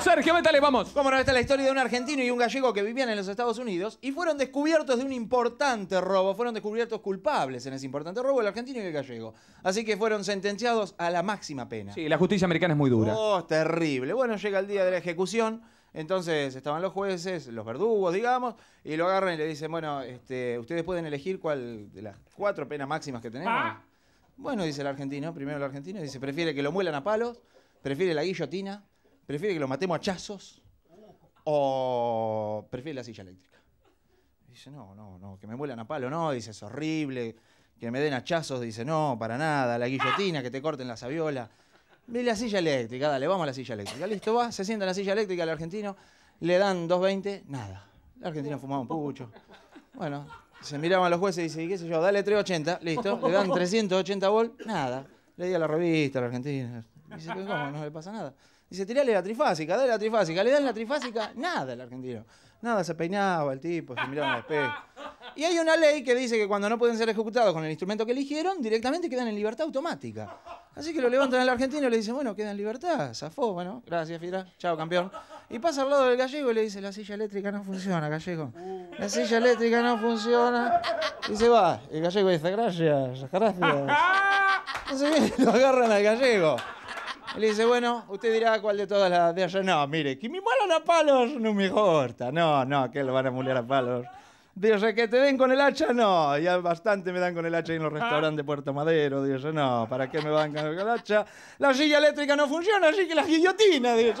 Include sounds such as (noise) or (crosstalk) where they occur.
Sergio, métale, vamos. Como no, esta la historia de un argentino y un gallego que vivían en los Estados Unidos y fueron descubiertos de un importante robo. Fueron descubiertos culpables en ese importante robo, el argentino y el gallego. Así que fueron sentenciados a la máxima pena. Sí, la justicia americana es muy dura. Oh, terrible. Bueno, llega el día de la ejecución. Entonces estaban los jueces, los verdugos, digamos, y lo agarran y le dicen, bueno, este, ustedes pueden elegir cuál de las cuatro penas máximas que tenemos. Ah. Bueno, dice el argentino, primero el argentino, dice, prefiere que lo muelan a palos, prefiere la guillotina, ¿Prefiere que lo matemos a chazos o prefiere la silla eléctrica? Dice, no, no, no, que me vuelan a palo, no, dice, es horrible, que me den a hachazos, dice, no, para nada, la guillotina, que te corten la sabiola. Dile, la silla eléctrica, dale, vamos a la silla eléctrica. Listo, va, se sienta en la silla eléctrica el argentino, le dan 2.20, nada. El argentino fumaba un pucho. Bueno, se miraban los jueces y dice, qué sé yo? Dale 3.80, listo, le dan 380 volt, nada a la revista, la Argentina. Dice, ¿cómo? No le pasa nada. Dice, tirale la trifásica, dale la trifásica. Le dan la trifásica, nada el argentino. Nada, se peinaba el tipo, se miraba en el Y hay una ley que dice que cuando no pueden ser ejecutados con el instrumento que eligieron, directamente quedan en libertad automática. Así que lo levantan al argentino y le dicen, bueno, queda en libertad, zafó, bueno, gracias, Fira, chao, campeón. Y pasa al lado del gallego y le dice, la silla eléctrica no funciona, gallego. La silla eléctrica no funciona. Y se va. El gallego dice, gracias, gracias. Entonces (laughs) lo agarran al gallego. Y le dice, bueno, usted dirá cuál de todas las de No, mire, que me mueran a palos no me importa. No, no, que lo van a mulear a palos. Dios, que te den con el hacha, no. Ya bastante me dan con el hacha en los restaurantes de Puerto Madero. Dios, no. ¿Para qué me van con el hacha? La silla eléctrica no funciona, así que la guillotina, Dios.